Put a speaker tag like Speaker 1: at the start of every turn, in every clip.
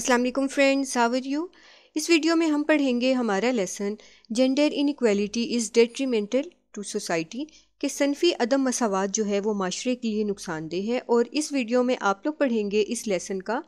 Speaker 1: अस्सलाम वालेकुम friends how are you इस वीडियो में हम पढ़ेंगे हमारा lesson gender inequality is detrimental to society के सनफी अदम मसावत जो है वो माशरे के लिए नुकसानदेह है और इस वीडियो में आप लोग पढ़ेंगे इस लेसन का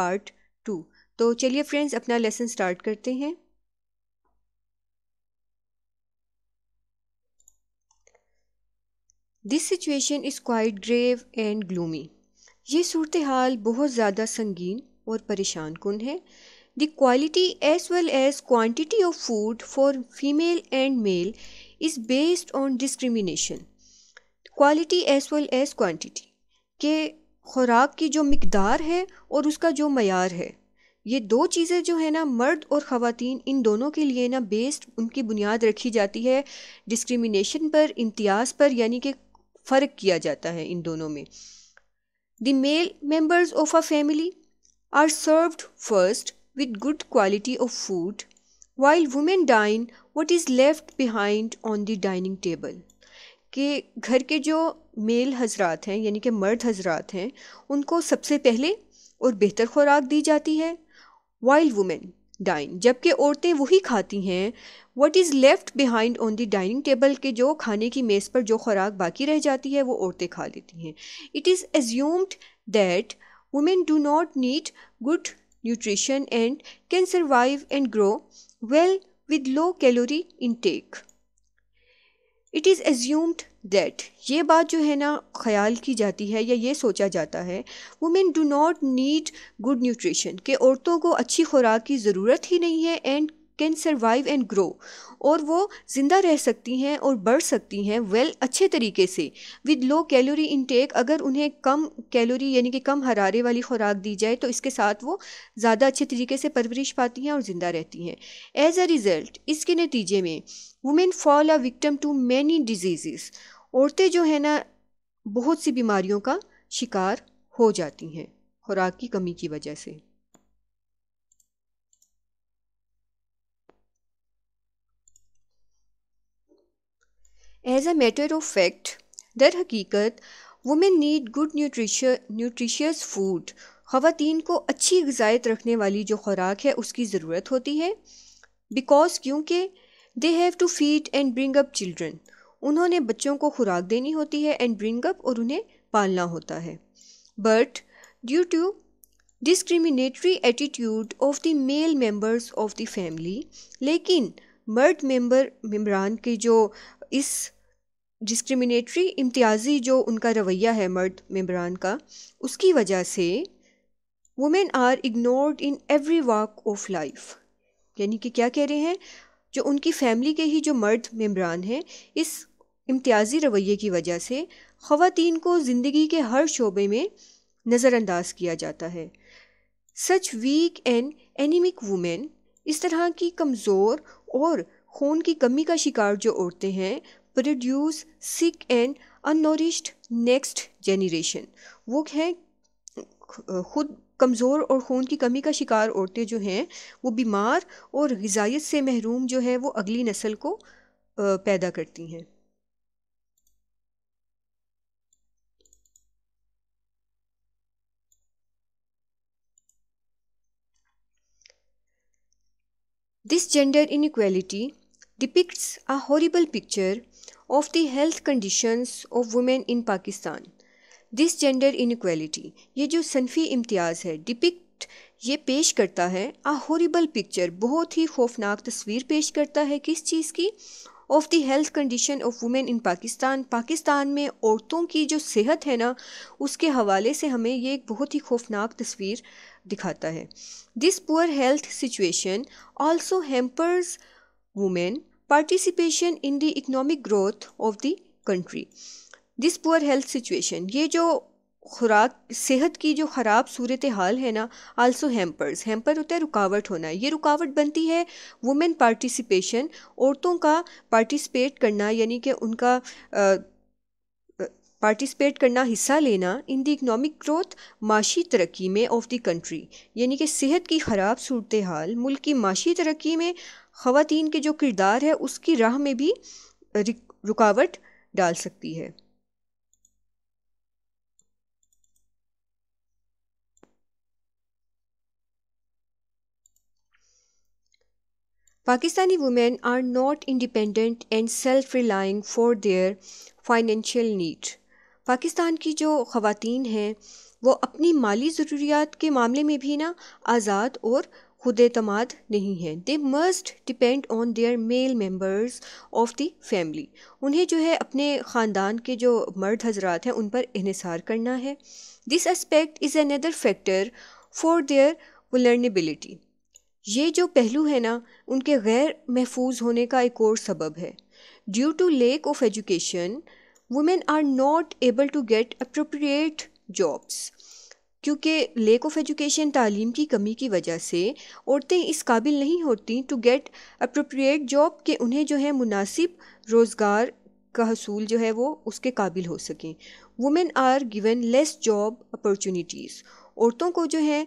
Speaker 1: पार्ट टू तो चलिए फ्रेंड्स अपना लेसन स्टार्ट करते हैं this situation is quite grave and gloomy ये सूरत हाल बहुत ज़्यादा संगीन और परेशान कन है the quality as well as quantity of food for female and male is based on discrimination quality as well as quantity के खुराक की जो मकदार है और उसका जो मैार है ये दो चीज़ें जो है ना मर्द और ख़वान इन दोनों के लिए ना बेस्ड उनकी बुनियाद रखी जाती है डिस्क्रमिनेशन पर इम्तियाज़ पर यानी कि फ़र्क किया जाता है इन दोनों में the male members of a family are served first with good quality of food, while women dine what is left behind on the dining table. कि घर के जो मेल हजरात हैं यानी कि मर्द हजरात हैं उनको सबसे पहले और बेहतर खुराक दी जाती है वाइल्ड वुमेन डाइन जबकि औरतें वही खाती हैं what is left behind on the dining table के जो खाने की मेज़ पर जो खुराक बाकी रह जाती है वो औरतें खा लेती हैं it is assumed that Women do not need good nutrition and can survive and grow well with low calorie intake. it is assumed that ये बात जो है ना ख्याल की जाती है या ये सोचा जाता है women do not need good nutrition कि औरतों को अच्छी खुराक की ज़रूरत ही नहीं है and can survive and grow और वो ज़िंदा रह सकती हैं और बढ़ सकती हैं वेल well, अच्छे तरीके से विद लो कैलोरी इनटेक अगर उन्हें कम कैलोरी यानी कि कम हरारे वाली खुराक दी जाए तो इसके साथ वो ज़्यादा अच्छे तरीके से परवरिश पाती हैं और ज़िंदा रहती हैं एज़ अ रिज़ल्ट इसके नतीजे में women fall a victim to many diseases औरतें जो है ना बहुत सी बीमारियों का शिकार हो जाती हैं खुराक की कमी की वजह से as a matter of fact दर हकीकत women need good nutritious food ख़वातीन को अच्छी गज़ायत रखने वाली जो खुराक है उसकी ज़रूरत होती है बिकॉज क्योंकि they have to feed and bring up children उन्होंने बच्चों को खुराक देनी होती है एंड ब्रिंग अप और उन्हें पालना होता है but due to discriminatory attitude of the male members of the family लेकिन मर्द मेम्बर मम्बरान के जो इस डिस्क्रिमिनेटरी इम्तियाजी जो उनका रवैया है मर्द मम्बरान का उसकी वजह से women are ignored in every walk of life यानी कि क्या कह रहे हैं जो उनकी फैमिली के ही जो मर्द मेम्बरान हैं इस इम्तियाजी रवैये की वजह से ख़वातीन को ज़िंदगी के हर शोबे में नज़रअंदाज किया जाता है such weak and anaemic women इस तरह की कमज़ोर और खून की कमी का शिकार जो औरतें हैं produce sick and unnourished next generation वो हैं खुद कमज़ोर और खून की कमी का शिकार औरतें जो हैं वो बीमार और गजाइत से महरूम जो है वो अगली नस्ल को पैदा करती हैं this gender inequality depicts a horrible picture of the health conditions of women in Pakistan. This gender inequality ये जो सनफी इम्तियाज़ है डिपिक्ट ये पेश करता है आ हॉरिबल पिक्चर बहुत ही खौफनाक तस्वीर पेश करता है किस चीज़ की of the health condition of women in Pakistan Pakistan में औरतों की जो सेहत है ना उसके हवाले से हमें ये एक बहुत ही खौफनाक तस्वीर दिखाता है this poor health situation also hampers women participation in the economic growth of the country this poor health situation ये जो खुराक सेहत की जो ख़राब सूरत हाल है ना आल्सो हेम्पर्स हेम्पर होता है रुकावट होना ये रुकावट बनती है वुमेन पार्टिसिपेशन औरतों का पार्टिसिपेट करना यानी कि उनका पार्टिसिपेट करना हिस्सा लेना इन द इकनॉमिक ग्रोथ माशी तरक्की में ऑफ द कंट्री यानी कि सेहत की ख़राब सूरत हाल मुल्क की माशी तरक्की में खातन के जो किरदार है उसकी राह में भी रुकावट डाल सकती है Pakistani women are not independent and self relying for their financial need Pakistan की जो खातन हैं वो अपनी माली ज़रूरियात के मामले में भी ना आज़ाद और खुदतमाद नहीं है they must depend on their male members of the family उन्हें जो है अपने ख़ानदान के जो मर्द हजरात हैं उन पर इसार करना है this aspect is another factor for their vulnerability ये जो पहलू है ना उनके गैर महफूज होने का एक और सबब है due to lack of education women are not able to get appropriate jobs क्योंकि लेक ऑफ एजुकेशन तालीम की कमी की वजह से औरतें इस काबिल नहीं होती टू गेट अप्रोप्रिएट जॉब के उन्हें जो है मुनासिब रोज़गार का हसूल जो है वो उसके काबिल हो सकें women are given less job opportunities औरतों को जो है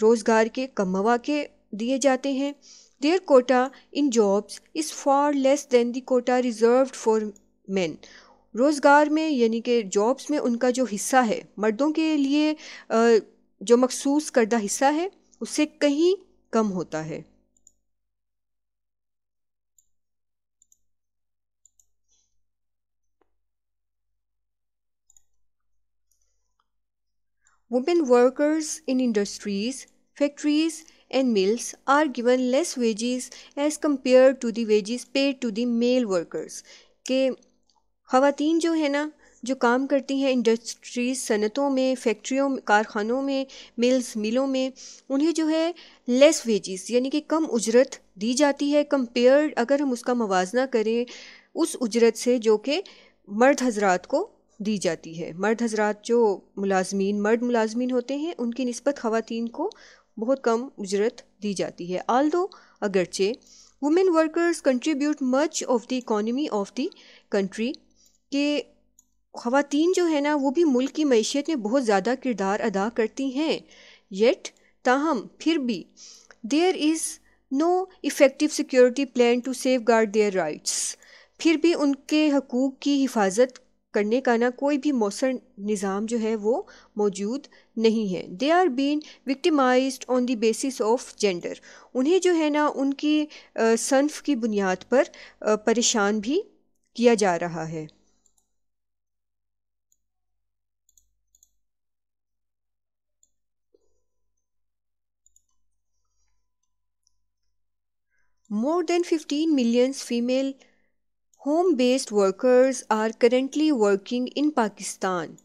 Speaker 1: रोज़गार के कम मौाक़े दिए जाते हैं their quota in jobs is far less than the quota reserved for men रोज़गार में यानी कि जॉब्स में उनका जो हिस्सा है मर्दों के लिए जो मखसूस करदा हिस्सा है उससे कहीं कम होता है women workers in industries factories and mills are given less wages as compare to the paid to the male workers के खातन जो है ना जो काम करती हैं इंडस्ट्रीज़ सनतों में फैक्ट्रियों कारखानों में मिल्स मिलों में उन्हें जो है लेस वेजेस यानी कि कम उजरत दी जाती है कंपेयर्ड अगर हम उसका मुवजना करें उस उजरत से जो कि मर्द हजरात को दी जाती है मर्द हजरात जो मुलाजमीन मर्द मुलाजमीन होते हैं उनकी नस्बत खातन को बहुत कम उजरत दी जाती है आल दो अगरचे women workers contribute much of the economy of the country कि खातन जो है ना वो भी मुल्क की मीशत में बहुत ज़्यादा किरदार अदा करती हैं येट ताहम फिर भी there is no effective security plan to safeguard their rights फिर भी उनके हकूक़ की हिफाजत करने का ना कोई भी मौसर निज़ाम जो है वो मौजूद नहीं है they are been victimised on the basis of gender उन्हें जो है ना उनकी सन्फ सनफ की बुनियाद पर परेशान भी किया जा रहा है More than 15 million female home based workers are currently working in Pakistan,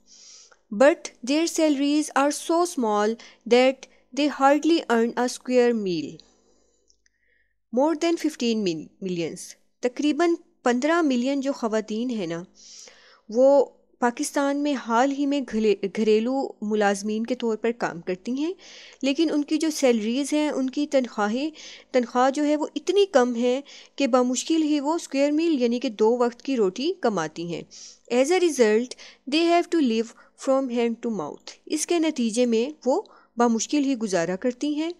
Speaker 1: but their salaries are so small that they hardly earn a square meal. More than fifteen millions, millions fifteen million पंद्रह million जो ख़वान हैं पाकिस्तान में हाल ही में घरेलू मुलाजमीन के तौर पर काम करती हैं लेकिन उनकी जो सैलरीज़ हैं उनकी तनख्वाहें तनख्वाह जो है वो इतनी कम है कि बामुश्किल ही वो स्क्वायर मील यानी कि दो वक्त की रोटी कमाती हैं as a result they have to live from hand to mouth इसके नतीजे में वो बामुश्किल ही गुजारा करती हैं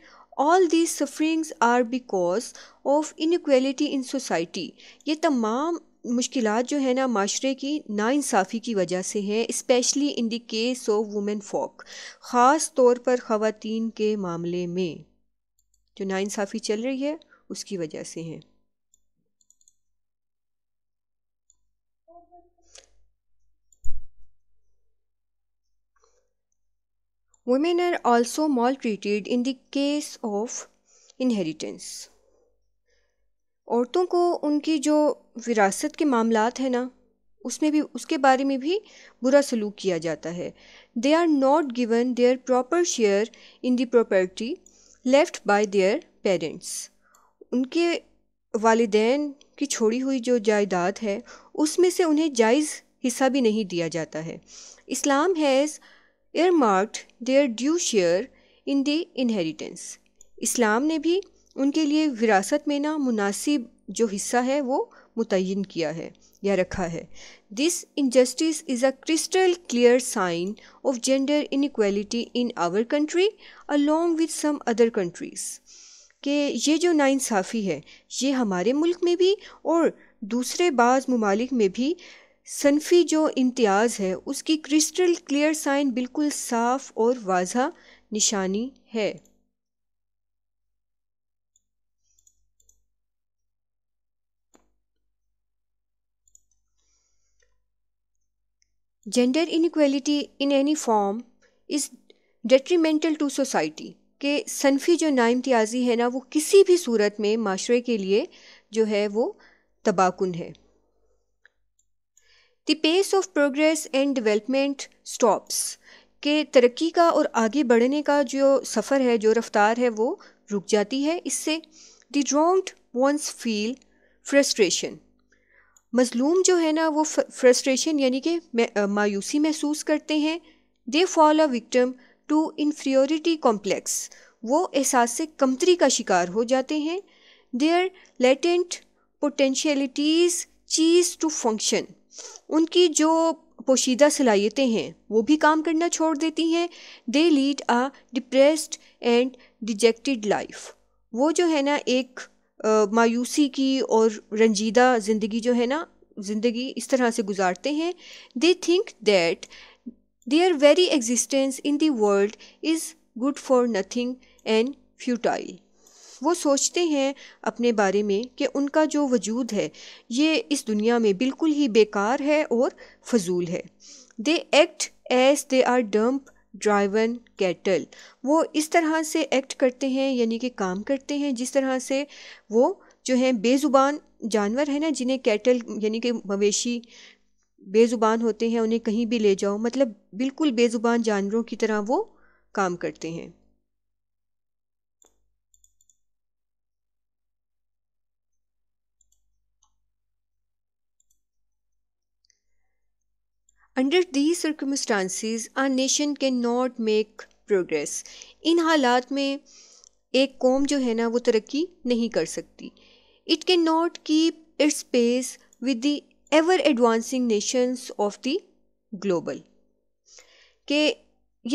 Speaker 1: all these sufferings are because of inequality in society ये तमाम मुश्किल जो है ना माशरे की नाानसाफ़ी की वजह से हैं इस्पेशली इन देश केस ऑफ वुमेन फोक ख़ास तौर पर ख़वान के मामले में जो नाानसाफ़ी चल रही है उसकी वजह से हैं are also maltreated in the case of inheritance औरतों को उनकी जो विरासत के मामला हैं ना उसमें भी उसके बारे में भी बुरा सलूक किया जाता है they are not given their proper share in the property left by their parents उनके वालदेन की छोड़ी हुई जो जायदाद है उसमें से उन्हें जायज़ हिस्सा भी नहीं दिया जाता है Islam has earmarked their due share in the inheritance Islam ने भी उनके लिए विरासत में ना मुनासिब जो हिस्सा है वो मुतिन किया है या रखा है this injustice is a crystal clear sign of gender inequality in our country along with some other countries कि ये जो नाइंसाफ़ी है ये हमारे मुल्क में भी और दूसरे बाज़ ममालिक में भी सनफी जो इम्तियाज़ है उसकी क्रिस्टल क्लियर साइन बिल्कुल साफ़ और वाज़ा निशानी है gender inequality in any form is detrimental to society के सनफी जो नाइम्तियाजी है ना वो किसी भी सूरत में माशरे के लिए जो है वो तबाहकुन है the pace of progress and development stops के तरक्की का और आगे बढ़ने का जो सफ़र है जो रफ्तार है वो रुक जाती है इससे the wrong ones feel frustration मज़लूम जो है ना वो फ्रस्ट्रेशन यानी कि मायूसी महसूस करते हैं they fall a victim to inferiority complex वो एहसास से कमतरी का शिकार हो जाते हैं their latent potentialities cease to function उनकी जो पोशीदा सलाहियतें हैं वो भी काम करना छोड़ देती हैं they lead a depressed and dejected life वो जो है ना एक मायूसी की और रंजीदा ज़िंदगी जो है ना ज़िंदगी इस तरह से गुजारते हैं they think that their very existence in the world is good for nothing and futile वो सोचते हैं अपने बारे में कि उनका जो वजूद है ये इस दुनिया में बिल्कुल ही बेकार है और फजूल है they act as they are dumb driven cattle वो इस तरह से एक्ट करते हैं यानी कि काम करते हैं जिस तरह से वो जो है बेज़ुबान जानवर है ना जिन्हें कैटल यानी कि मवेशी बेज़ुबान होते हैं उन्हें कहीं भी ले जाओ मतलब बिल्कुल बेज़ुबान जानवरों की तरह वो काम करते हैं under the circumstances a nation can not make progress इन हालात में एक कौम जो है ना वो तरक्की नहीं कर सकती it can not keep its pace with the ever advancing nations of the global के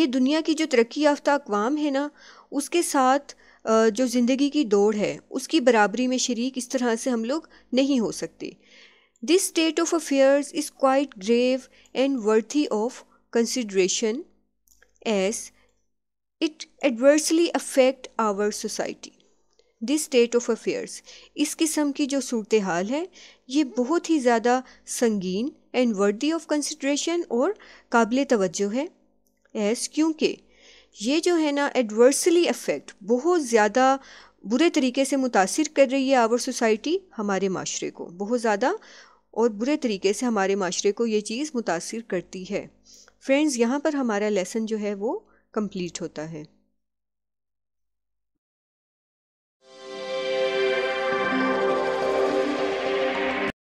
Speaker 1: ये दुनिया की जो तरक्की याफ्ता अकवाम है ना उसके साथ जो ज़िंदगी की दौड़ है उसकी बराबरी में शरीक इस तरह से हम लोग नहीं हो सकते this state of affairs is quite grave and worthy of consideration as it adversely affect our society this state of affairs इस किस्म की जो सूरत हाल है ये बहुत ही ज़्यादा संगीन एंड वर्दी ऑफ कंसिड्रेशन और काबिल तवज्जो है एस क्योंकि ये जो है ना एडवर्सली अफेक्ट बहुत ज़्यादा बुरे तरीके से मुतासर कर रही है आवर सोसाइटी हमारे माशरे को बहुत ज़्यादा और बुरे तरीके से हमारे माशरे को ये चीज़ मुतासर करती है फ्रेंड्स यहाँ पर हमारा लेसन जो है वो कंप्लीट होता है